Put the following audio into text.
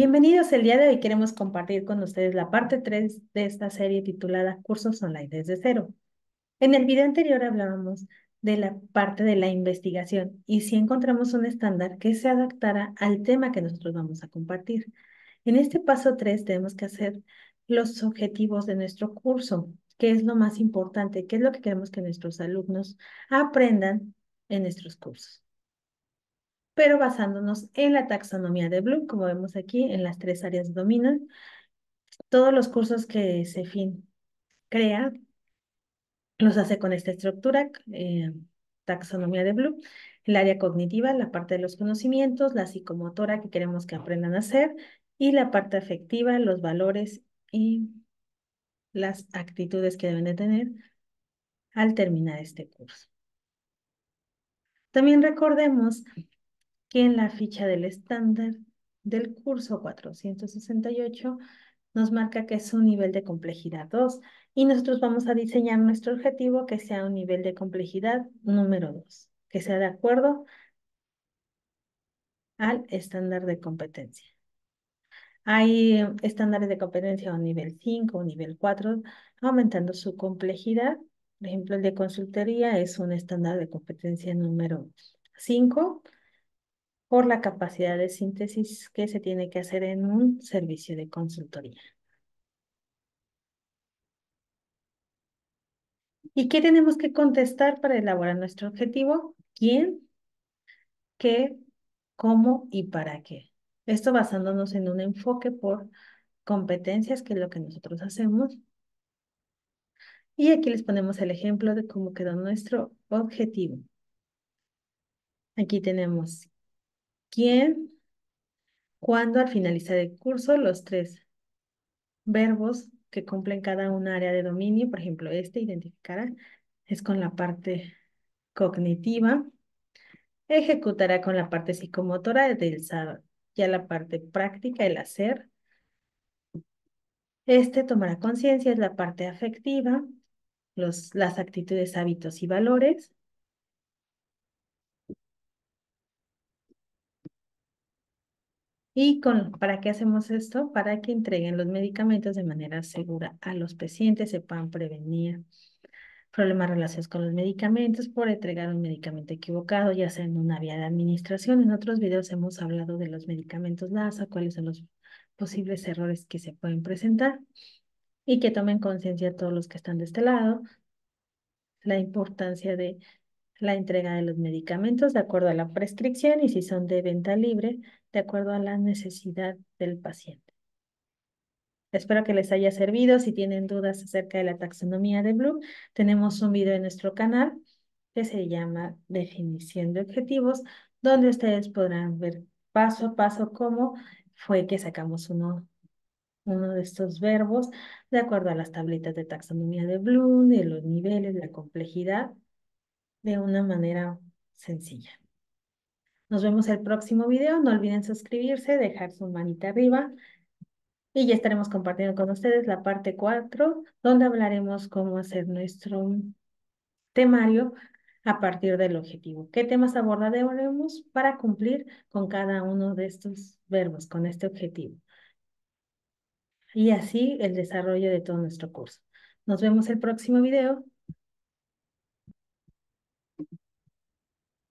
Bienvenidos, el día de hoy queremos compartir con ustedes la parte 3 de esta serie titulada Cursos Online desde cero. En el video anterior hablábamos de la parte de la investigación y si encontramos un estándar que se adaptara al tema que nosotros vamos a compartir. En este paso 3 tenemos que hacer los objetivos de nuestro curso, qué es lo más importante, qué es lo que queremos que nuestros alumnos aprendan en nuestros cursos pero basándonos en la taxonomía de Bloom, como vemos aquí en las tres áreas dominan. Todos los cursos que CEFIN crea los hace con esta estructura, eh, taxonomía de Bloom, el área cognitiva, la parte de los conocimientos, la psicomotora que queremos que aprendan a hacer y la parte afectiva, los valores y las actitudes que deben de tener al terminar este curso. También recordemos que en la ficha del estándar del curso 468 nos marca que es un nivel de complejidad 2 y nosotros vamos a diseñar nuestro objetivo que sea un nivel de complejidad número 2, que sea de acuerdo al estándar de competencia. Hay eh, estándares de competencia a nivel 5 o nivel 4, aumentando su complejidad. Por ejemplo, el de consultoría es un estándar de competencia número 5 por la capacidad de síntesis que se tiene que hacer en un servicio de consultoría. ¿Y qué tenemos que contestar para elaborar nuestro objetivo? ¿Quién? ¿Qué? ¿Cómo? ¿Y para qué? Esto basándonos en un enfoque por competencias, que es lo que nosotros hacemos. Y aquí les ponemos el ejemplo de cómo quedó nuestro objetivo. Aquí tenemos quién, cuándo al finalizar el curso, los tres verbos que cumplen cada un área de dominio, por ejemplo, este identificará, es con la parte cognitiva, ejecutará con la parte psicomotora del ya la parte práctica, el hacer. Este tomará conciencia, es la parte afectiva, los, las actitudes, hábitos y valores. ¿Y con, para qué hacemos esto? Para que entreguen los medicamentos de manera segura a los pacientes, se puedan prevenir problemas relacionados con los medicamentos por entregar un medicamento equivocado, ya sea en una vía de administración. En otros videos hemos hablado de los medicamentos LASA, cuáles son los posibles errores que se pueden presentar y que tomen conciencia todos los que están de este lado, la importancia de la entrega de los medicamentos de acuerdo a la prescripción y si son de venta libre, de acuerdo a la necesidad del paciente. Espero que les haya servido. Si tienen dudas acerca de la taxonomía de Bloom, tenemos un video en nuestro canal que se llama Definición de Objetivos, donde ustedes podrán ver paso a paso cómo fue que sacamos uno, uno de estos verbos de acuerdo a las tabletas de taxonomía de Bloom, de los niveles, la complejidad de una manera sencilla. Nos vemos el próximo video. No olviden suscribirse, dejar su manita arriba y ya estaremos compartiendo con ustedes la parte 4, donde hablaremos cómo hacer nuestro temario a partir del objetivo. ¿Qué temas abordaremos para cumplir con cada uno de estos verbos, con este objetivo? Y así el desarrollo de todo nuestro curso. Nos vemos el próximo video.